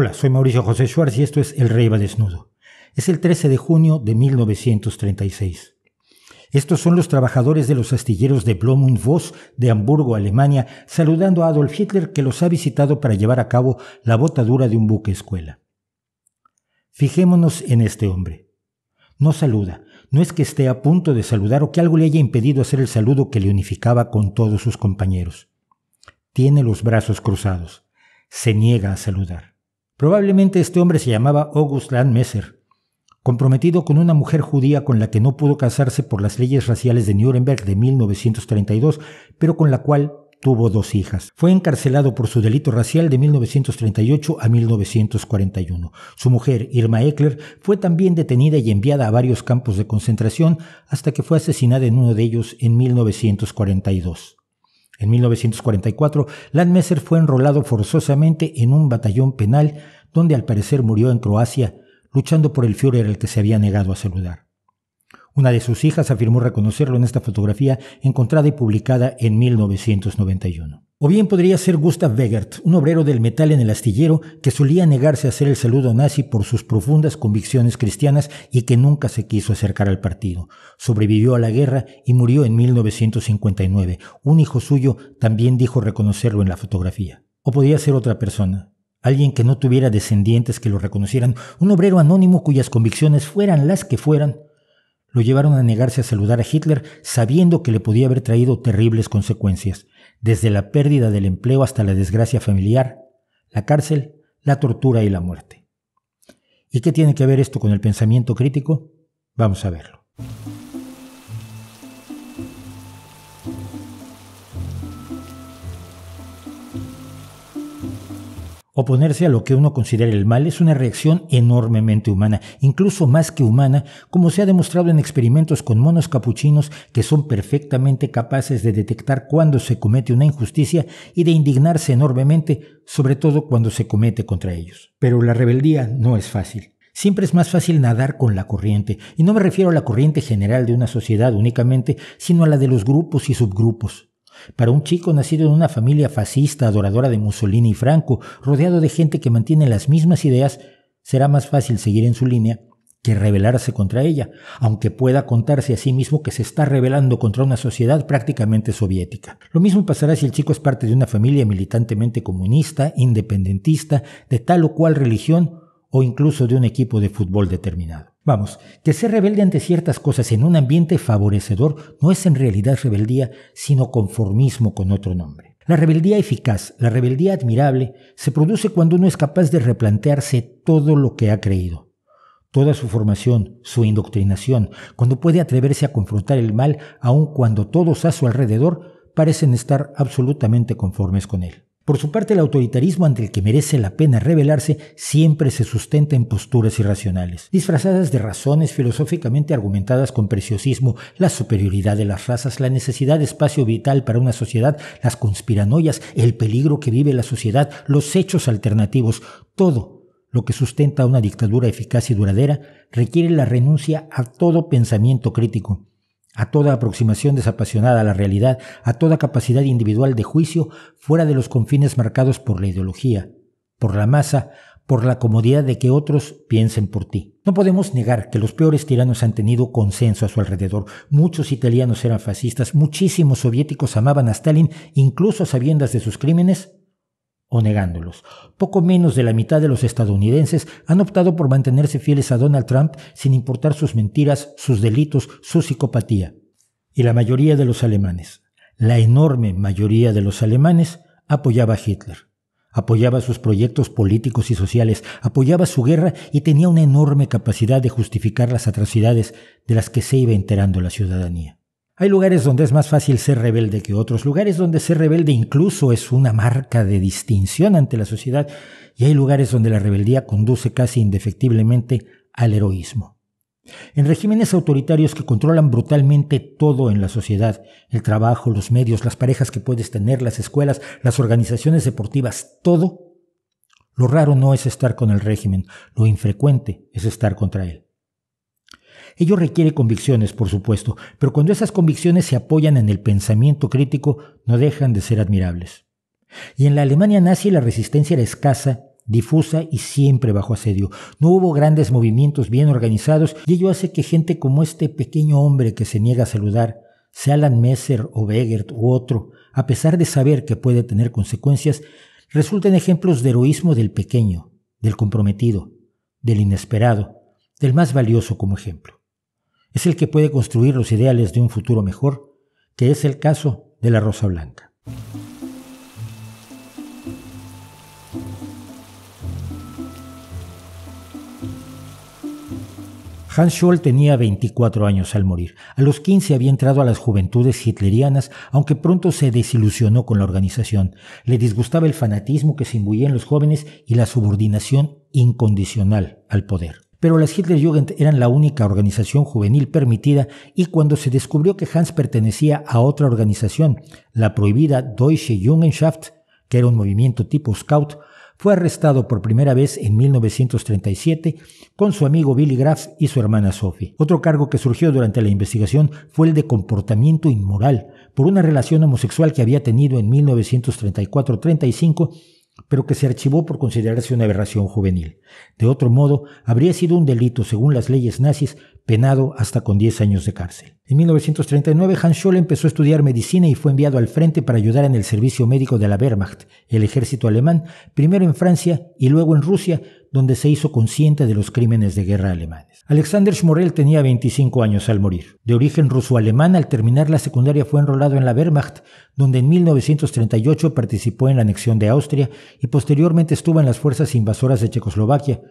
Hola, soy Mauricio José Schwartz y esto es El Rey va desnudo. Es el 13 de junio de 1936. Estos son los trabajadores de los astilleros de Blom und Voss de Hamburgo, Alemania, saludando a Adolf Hitler que los ha visitado para llevar a cabo la botadura de un buque escuela. Fijémonos en este hombre. No saluda. No es que esté a punto de saludar o que algo le haya impedido hacer el saludo que le unificaba con todos sus compañeros. Tiene los brazos cruzados. Se niega a saludar. Probablemente este hombre se llamaba August Landmesser, comprometido con una mujer judía con la que no pudo casarse por las leyes raciales de Nuremberg de 1932, pero con la cual tuvo dos hijas. Fue encarcelado por su delito racial de 1938 a 1941. Su mujer, Irma Eckler, fue también detenida y enviada a varios campos de concentración hasta que fue asesinada en uno de ellos en 1942. En 1944, Landmesser fue enrolado forzosamente en un batallón penal donde al parecer murió en Croacia, luchando por el Führer al que se había negado a saludar. Una de sus hijas afirmó reconocerlo en esta fotografía encontrada y publicada en 1991. O bien podría ser Gustav Wegert, un obrero del metal en el astillero que solía negarse a hacer el saludo nazi por sus profundas convicciones cristianas y que nunca se quiso acercar al partido. Sobrevivió a la guerra y murió en 1959. Un hijo suyo también dijo reconocerlo en la fotografía. O podría ser otra persona, alguien que no tuviera descendientes que lo reconocieran, un obrero anónimo cuyas convicciones fueran las que fueran, lo llevaron a negarse a saludar a Hitler sabiendo que le podía haber traído terribles consecuencias, desde la pérdida del empleo hasta la desgracia familiar, la cárcel, la tortura y la muerte. ¿Y qué tiene que ver esto con el pensamiento crítico? Vamos a verlo. Oponerse a lo que uno considera el mal es una reacción enormemente humana, incluso más que humana, como se ha demostrado en experimentos con monos capuchinos que son perfectamente capaces de detectar cuando se comete una injusticia y de indignarse enormemente, sobre todo cuando se comete contra ellos. Pero la rebeldía no es fácil. Siempre es más fácil nadar con la corriente, y no me refiero a la corriente general de una sociedad únicamente, sino a la de los grupos y subgrupos. Para un chico nacido en una familia fascista, adoradora de Mussolini y Franco, rodeado de gente que mantiene las mismas ideas, será más fácil seguir en su línea que rebelarse contra ella, aunque pueda contarse a sí mismo que se está rebelando contra una sociedad prácticamente soviética. Lo mismo pasará si el chico es parte de una familia militantemente comunista, independentista, de tal o cual religión o incluso de un equipo de fútbol determinado. Vamos, que ser rebelde ante ciertas cosas en un ambiente favorecedor no es en realidad rebeldía, sino conformismo con otro nombre. La rebeldía eficaz, la rebeldía admirable, se produce cuando uno es capaz de replantearse todo lo que ha creído, toda su formación, su indoctrinación, cuando puede atreverse a confrontar el mal aun cuando todos a su alrededor parecen estar absolutamente conformes con él. Por su parte, el autoritarismo ante el que merece la pena rebelarse siempre se sustenta en posturas irracionales, disfrazadas de razones filosóficamente argumentadas con preciosismo, la superioridad de las razas, la necesidad de espacio vital para una sociedad, las conspiranoias, el peligro que vive la sociedad, los hechos alternativos, todo lo que sustenta una dictadura eficaz y duradera requiere la renuncia a todo pensamiento crítico, a toda aproximación desapasionada a la realidad, a toda capacidad individual de juicio fuera de los confines marcados por la ideología, por la masa, por la comodidad de que otros piensen por ti. No podemos negar que los peores tiranos han tenido consenso a su alrededor. Muchos italianos eran fascistas, muchísimos soviéticos amaban a Stalin, incluso sabiendas de sus crímenes, o negándolos. Poco menos de la mitad de los estadounidenses han optado por mantenerse fieles a Donald Trump sin importar sus mentiras, sus delitos, su psicopatía. Y la mayoría de los alemanes, la enorme mayoría de los alemanes, apoyaba a Hitler apoyaba sus proyectos políticos y sociales, apoyaba su guerra y tenía una enorme capacidad de justificar las atrocidades de las que se iba enterando la ciudadanía. Hay lugares donde es más fácil ser rebelde que otros, lugares donde ser rebelde incluso es una marca de distinción ante la sociedad, y hay lugares donde la rebeldía conduce casi indefectiblemente al heroísmo. En regímenes autoritarios que controlan brutalmente todo en la sociedad, el trabajo, los medios, las parejas que puedes tener, las escuelas, las organizaciones deportivas, todo, lo raro no es estar con el régimen, lo infrecuente es estar contra él. Ello requiere convicciones, por supuesto, pero cuando esas convicciones se apoyan en el pensamiento crítico, no dejan de ser admirables. Y en la Alemania nazi la resistencia era escasa, difusa y siempre bajo asedio. No hubo grandes movimientos bien organizados y ello hace que gente como este pequeño hombre que se niega a saludar, sea Alan Messer o Begert u otro, a pesar de saber que puede tener consecuencias, resulten ejemplos de heroísmo del pequeño, del comprometido, del inesperado, del más valioso como ejemplo es el que puede construir los ideales de un futuro mejor, que es el caso de la Rosa Blanca. Hans Scholl tenía 24 años al morir. A los 15 había entrado a las juventudes hitlerianas, aunque pronto se desilusionó con la organización. Le disgustaba el fanatismo que se imbuía en los jóvenes y la subordinación incondicional al poder. Pero las Hitlerjugend eran la única organización juvenil permitida y cuando se descubrió que Hans pertenecía a otra organización, la prohibida Deutsche Jungenschaft, que era un movimiento tipo scout, fue arrestado por primera vez en 1937 con su amigo Billy Graff y su hermana Sophie. Otro cargo que surgió durante la investigación fue el de comportamiento inmoral por una relación homosexual que había tenido en 1934-35 pero que se archivó por considerarse una aberración juvenil. De otro modo, habría sido un delito, según las leyes nazis, penado hasta con 10 años de cárcel. En 1939, Hans Scholl empezó a estudiar medicina y fue enviado al frente para ayudar en el servicio médico de la Wehrmacht, el ejército alemán, primero en Francia y luego en Rusia, donde se hizo consciente de los crímenes de guerra alemanes. Alexander Schmorell tenía 25 años al morir. De origen ruso-alemán, al terminar la secundaria fue enrolado en la Wehrmacht, donde en 1938 participó en la anexión de Austria y posteriormente estuvo en las fuerzas invasoras de Checoslovaquia,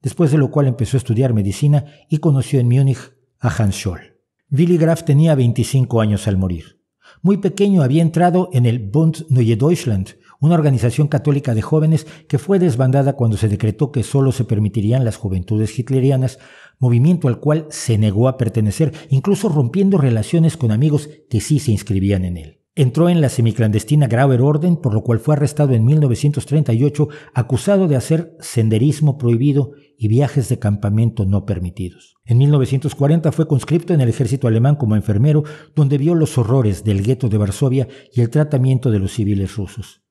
después de lo cual empezó a estudiar medicina y conoció en Múnich a Hans Scholl. Willy Graf tenía 25 años al morir. Muy pequeño había entrado en el Bund Neue Deutschland, una organización católica de jóvenes que fue desbandada cuando se decretó que solo se permitirían las juventudes hitlerianas, movimiento al cual se negó a pertenecer, incluso rompiendo relaciones con amigos que sí se inscribían en él. Entró en la semiclandestina Grauer Orden, por lo cual fue arrestado en 1938, acusado de hacer senderismo prohibido y viajes de campamento no permitidos. En 1940 fue conscripto en el ejército alemán como enfermero, donde vio los horrores del gueto de Varsovia y el tratamiento de los civiles rusos.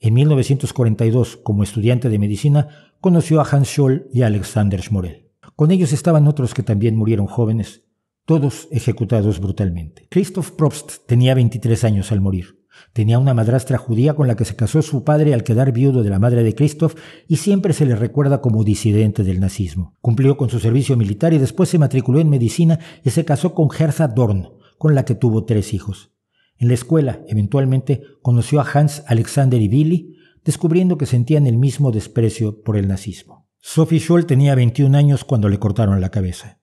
En 1942, como estudiante de medicina, conoció a Hans Scholl y a Alexander Schmorell. Con ellos estaban otros que también murieron jóvenes, todos ejecutados brutalmente. Christoph Probst tenía 23 años al morir. Tenía una madrastra judía con la que se casó su padre al quedar viudo de la madre de Christoph y siempre se le recuerda como disidente del nazismo. Cumplió con su servicio militar y después se matriculó en medicina y se casó con Gerza Dorn, con la que tuvo tres hijos. En la escuela, eventualmente, conoció a Hans Alexander y Billy, descubriendo que sentían el mismo desprecio por el nazismo. Sophie Scholl tenía 21 años cuando le cortaron la cabeza.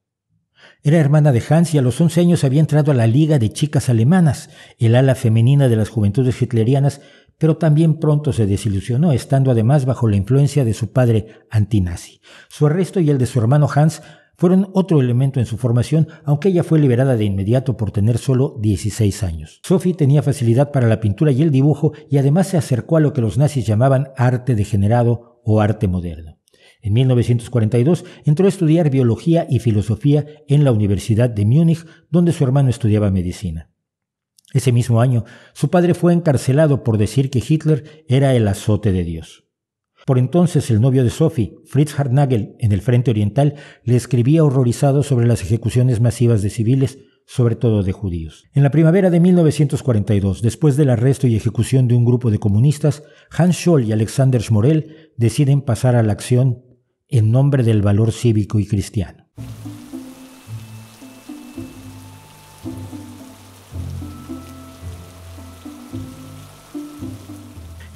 Era hermana de Hans y a los 11 años había entrado a la Liga de Chicas Alemanas, el ala femenina de las juventudes hitlerianas, pero también pronto se desilusionó, estando además bajo la influencia de su padre antinazi. Su arresto y el de su hermano Hans fueron otro elemento en su formación, aunque ella fue liberada de inmediato por tener solo 16 años. Sophie tenía facilidad para la pintura y el dibujo y además se acercó a lo que los nazis llamaban arte degenerado o arte moderno. En 1942 entró a estudiar biología y filosofía en la Universidad de Múnich, donde su hermano estudiaba medicina. Ese mismo año, su padre fue encarcelado por decir que Hitler era el azote de Dios. Por entonces el novio de Sophie, Fritz Hartnagel, en el Frente Oriental, le escribía horrorizado sobre las ejecuciones masivas de civiles, sobre todo de judíos. En la primavera de 1942, después del arresto y ejecución de un grupo de comunistas, Hans Scholl y Alexander Schmorell deciden pasar a la acción en nombre del valor cívico y cristiano.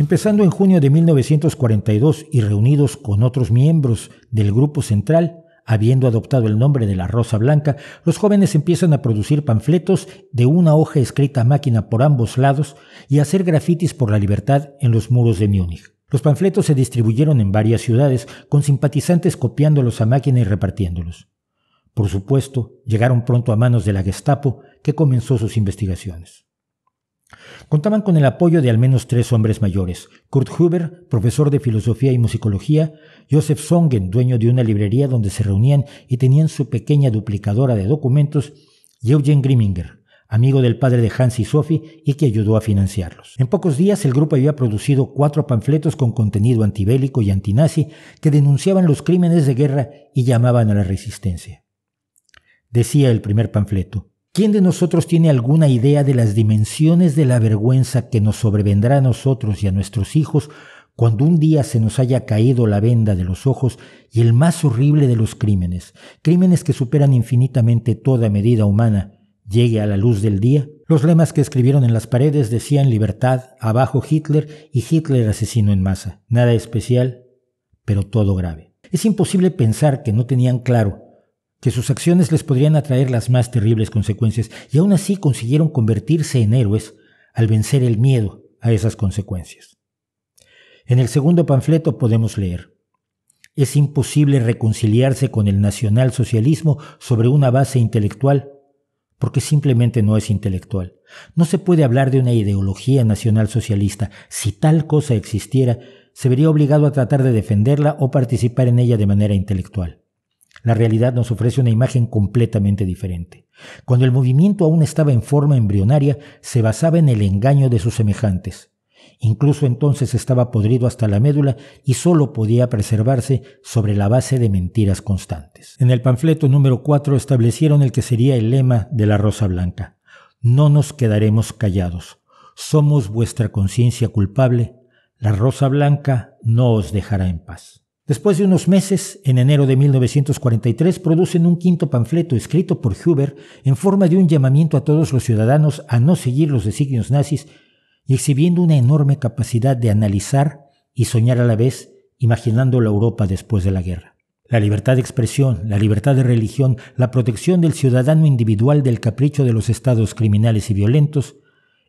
Empezando en junio de 1942 y reunidos con otros miembros del Grupo Central, habiendo adoptado el nombre de la Rosa Blanca, los jóvenes empiezan a producir panfletos de una hoja escrita a máquina por ambos lados y a hacer grafitis por la libertad en los muros de Múnich. Los panfletos se distribuyeron en varias ciudades, con simpatizantes copiándolos a máquina y repartiéndolos. Por supuesto, llegaron pronto a manos de la Gestapo, que comenzó sus investigaciones. Contaban con el apoyo de al menos tres hombres mayores, Kurt Huber, profesor de filosofía y musicología, Joseph Songen, dueño de una librería donde se reunían y tenían su pequeña duplicadora de documentos, y Eugen Griminger, amigo del padre de Hans y Sophie y que ayudó a financiarlos. En pocos días el grupo había producido cuatro panfletos con contenido antibélico y antinazi que denunciaban los crímenes de guerra y llamaban a la resistencia. Decía el primer panfleto, ¿Quién de nosotros tiene alguna idea de las dimensiones de la vergüenza que nos sobrevendrá a nosotros y a nuestros hijos cuando un día se nos haya caído la venda de los ojos y el más horrible de los crímenes, crímenes que superan infinitamente toda medida humana, llegue a la luz del día? Los lemas que escribieron en las paredes decían libertad, abajo Hitler y Hitler asesino en masa. Nada especial, pero todo grave. Es imposible pensar que no tenían claro que sus acciones les podrían atraer las más terribles consecuencias, y aún así consiguieron convertirse en héroes al vencer el miedo a esas consecuencias. En el segundo panfleto podemos leer, es imposible reconciliarse con el nacionalsocialismo sobre una base intelectual, porque simplemente no es intelectual. No se puede hablar de una ideología nacionalsocialista. Si tal cosa existiera, se vería obligado a tratar de defenderla o participar en ella de manera intelectual. La realidad nos ofrece una imagen completamente diferente. Cuando el movimiento aún estaba en forma embrionaria, se basaba en el engaño de sus semejantes. Incluso entonces estaba podrido hasta la médula y solo podía preservarse sobre la base de mentiras constantes. En el panfleto número 4 establecieron el que sería el lema de la Rosa Blanca. No nos quedaremos callados. Somos vuestra conciencia culpable. La Rosa Blanca no os dejará en paz. Después de unos meses, en enero de 1943, producen un quinto panfleto escrito por Huber en forma de un llamamiento a todos los ciudadanos a no seguir los designios nazis y exhibiendo una enorme capacidad de analizar y soñar a la vez, imaginando la Europa después de la guerra. La libertad de expresión, la libertad de religión, la protección del ciudadano individual del capricho de los estados criminales y violentos,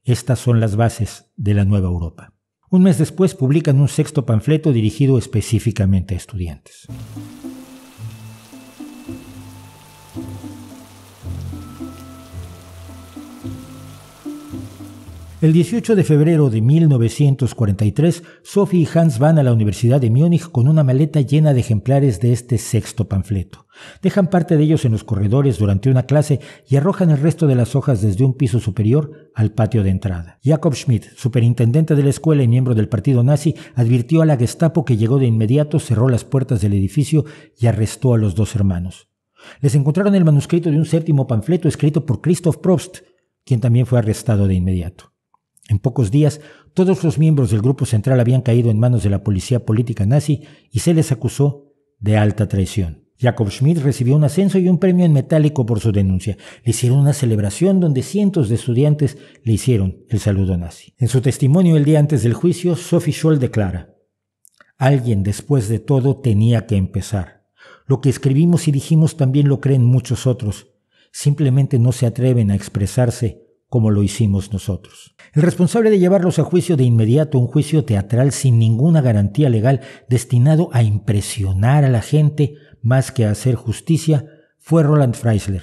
estas son las bases de la nueva Europa. Un mes después publican un sexto panfleto dirigido específicamente a estudiantes. El 18 de febrero de 1943, Sophie y Hans van a la Universidad de Múnich con una maleta llena de ejemplares de este sexto panfleto. Dejan parte de ellos en los corredores durante una clase y arrojan el resto de las hojas desde un piso superior al patio de entrada. Jacob Schmidt, superintendente de la escuela y miembro del partido nazi, advirtió a la Gestapo que llegó de inmediato, cerró las puertas del edificio y arrestó a los dos hermanos. Les encontraron el manuscrito de un séptimo panfleto escrito por Christoph Probst, quien también fue arrestado de inmediato. En pocos días, todos los miembros del Grupo Central habían caído en manos de la policía política nazi y se les acusó de alta traición. Jacob Schmidt recibió un ascenso y un premio en metálico por su denuncia. Le hicieron una celebración donde cientos de estudiantes le hicieron el saludo nazi. En su testimonio el día antes del juicio, Sophie Scholl declara, Alguien después de todo tenía que empezar. Lo que escribimos y dijimos también lo creen muchos otros. Simplemente no se atreven a expresarse como lo hicimos nosotros. El responsable de llevarlos a juicio de inmediato, un juicio teatral sin ninguna garantía legal, destinado a impresionar a la gente más que a hacer justicia, fue Roland Freisler,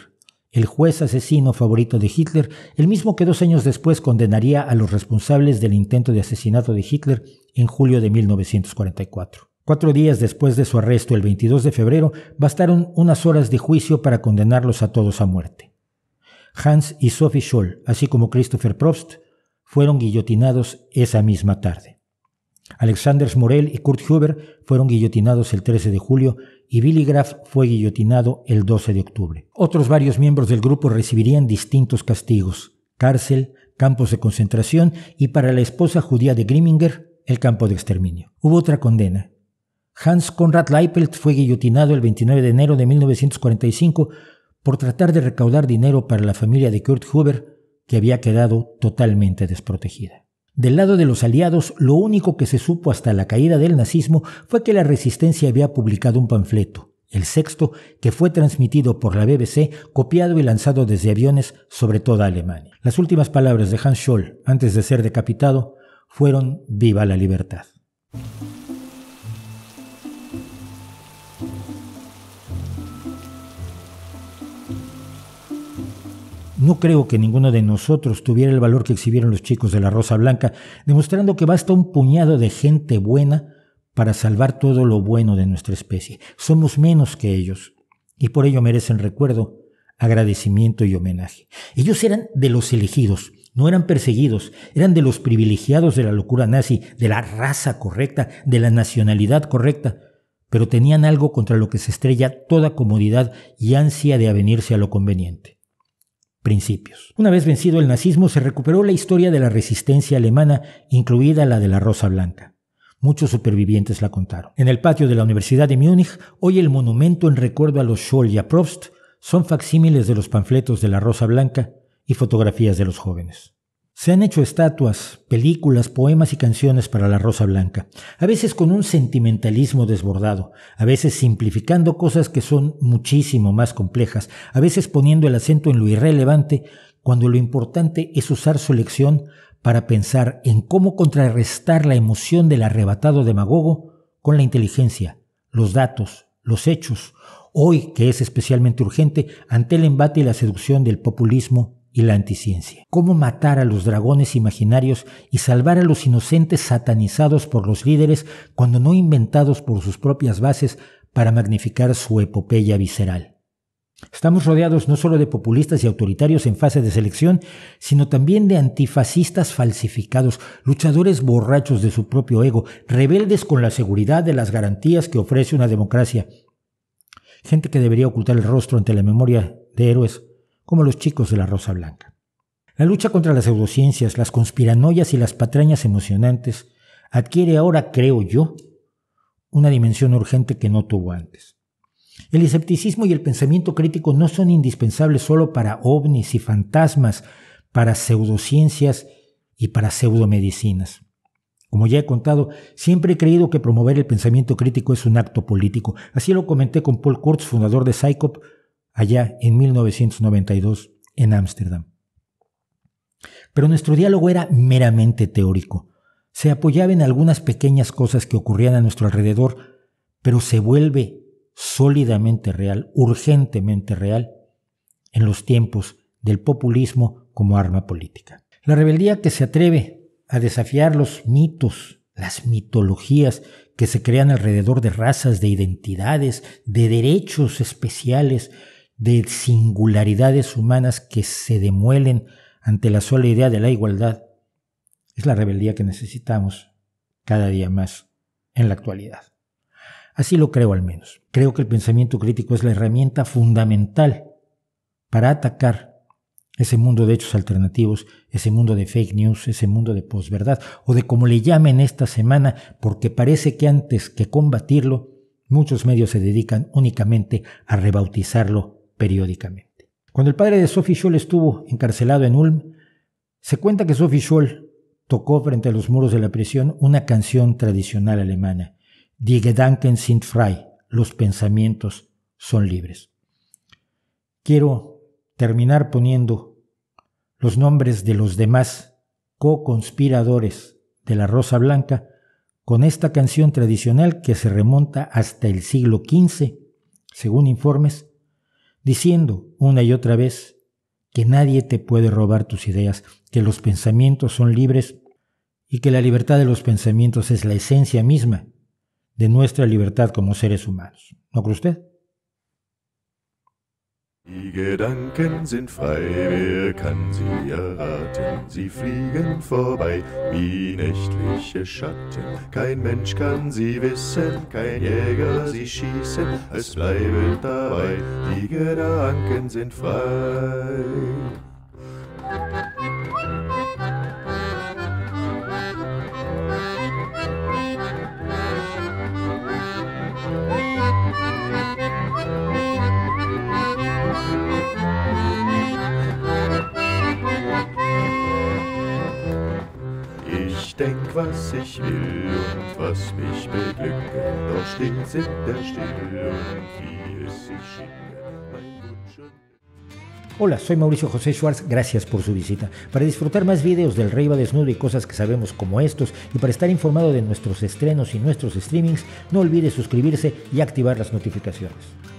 el juez asesino favorito de Hitler, el mismo que dos años después condenaría a los responsables del intento de asesinato de Hitler en julio de 1944. Cuatro días después de su arresto, el 22 de febrero, bastaron unas horas de juicio para condenarlos a todos a muerte. Hans y Sophie Scholl, así como Christopher Probst, fueron guillotinados esa misma tarde. Alexander Morel y Kurt Huber fueron guillotinados el 13 de julio y Billy Graff fue guillotinado el 12 de octubre. Otros varios miembros del grupo recibirían distintos castigos, cárcel, campos de concentración y para la esposa judía de Grimminger, el campo de exterminio. Hubo otra condena. Hans Konrad Leipelt fue guillotinado el 29 de enero de 1945 por tratar de recaudar dinero para la familia de Kurt Huber, que había quedado totalmente desprotegida. Del lado de los aliados, lo único que se supo hasta la caída del nazismo fue que la resistencia había publicado un panfleto, el sexto, que fue transmitido por la BBC, copiado y lanzado desde aviones sobre toda Alemania. Las últimas palabras de Hans Scholl, antes de ser decapitado, fueron Viva la libertad. No creo que ninguno de nosotros tuviera el valor que exhibieron los chicos de la Rosa Blanca, demostrando que basta un puñado de gente buena para salvar todo lo bueno de nuestra especie. Somos menos que ellos, y por ello merecen recuerdo, agradecimiento y homenaje. Ellos eran de los elegidos, no eran perseguidos, eran de los privilegiados de la locura nazi, de la raza correcta, de la nacionalidad correcta, pero tenían algo contra lo que se estrella toda comodidad y ansia de avenirse a lo conveniente principios. Una vez vencido el nazismo se recuperó la historia de la resistencia alemana, incluida la de la Rosa Blanca. Muchos supervivientes la contaron. En el patio de la Universidad de Múnich, hoy el monumento en recuerdo a los Scholl y a Probst son facsímiles de los panfletos de la Rosa Blanca y fotografías de los jóvenes. Se han hecho estatuas, películas, poemas y canciones para la Rosa Blanca, a veces con un sentimentalismo desbordado, a veces simplificando cosas que son muchísimo más complejas, a veces poniendo el acento en lo irrelevante, cuando lo importante es usar su lección para pensar en cómo contrarrestar la emoción del arrebatado demagogo con la inteligencia, los datos, los hechos, hoy que es especialmente urgente ante el embate y la seducción del populismo y la anticiencia. Cómo matar a los dragones imaginarios y salvar a los inocentes satanizados por los líderes cuando no inventados por sus propias bases para magnificar su epopeya visceral. Estamos rodeados no solo de populistas y autoritarios en fase de selección, sino también de antifascistas falsificados, luchadores borrachos de su propio ego, rebeldes con la seguridad de las garantías que ofrece una democracia. Gente que debería ocultar el rostro ante la memoria de héroes como los chicos de la Rosa Blanca. La lucha contra las pseudociencias, las conspiranoias y las patrañas emocionantes adquiere ahora, creo yo, una dimensión urgente que no tuvo antes. El escepticismo y el pensamiento crítico no son indispensables solo para ovnis y fantasmas, para pseudociencias y para pseudomedicinas. Como ya he contado, siempre he creído que promover el pensamiento crítico es un acto político. Así lo comenté con Paul Kurtz, fundador de Psychop, allá en 1992 en Ámsterdam. Pero nuestro diálogo era meramente teórico. Se apoyaba en algunas pequeñas cosas que ocurrían a nuestro alrededor, pero se vuelve sólidamente real, urgentemente real, en los tiempos del populismo como arma política. La rebeldía que se atreve a desafiar los mitos, las mitologías que se crean alrededor de razas, de identidades, de derechos especiales, de singularidades humanas que se demuelen ante la sola idea de la igualdad, es la rebeldía que necesitamos cada día más en la actualidad. Así lo creo al menos. Creo que el pensamiento crítico es la herramienta fundamental para atacar ese mundo de hechos alternativos, ese mundo de fake news, ese mundo de posverdad, o de como le llamen esta semana, porque parece que antes que combatirlo, muchos medios se dedican únicamente a rebautizarlo periódicamente. Cuando el padre de Sophie Scholl estuvo encarcelado en Ulm, se cuenta que Sophie Scholl tocó frente a los muros de la prisión una canción tradicional alemana, Die Gedanken sind frei, los pensamientos son libres. Quiero terminar poniendo los nombres de los demás co-conspiradores de la Rosa Blanca con esta canción tradicional que se remonta hasta el siglo XV, según informes diciendo una y otra vez que nadie te puede robar tus ideas, que los pensamientos son libres y que la libertad de los pensamientos es la esencia misma de nuestra libertad como seres humanos. ¿No cree usted? Die Gedanken sind frei, wer kann sie erraten? Sie fliegen vorbei wie nächtliche Schatten. Kein Mensch kann sie wissen, kein Jäger sie schießen, es bleibt dabei, die Gedanken sind frei. Hola, soy Mauricio José Schwartz, gracias por su visita. Para disfrutar más videos del Rey va desnudo y cosas que sabemos como estos, y para estar informado de nuestros estrenos y nuestros streamings, no olvide suscribirse y activar las notificaciones.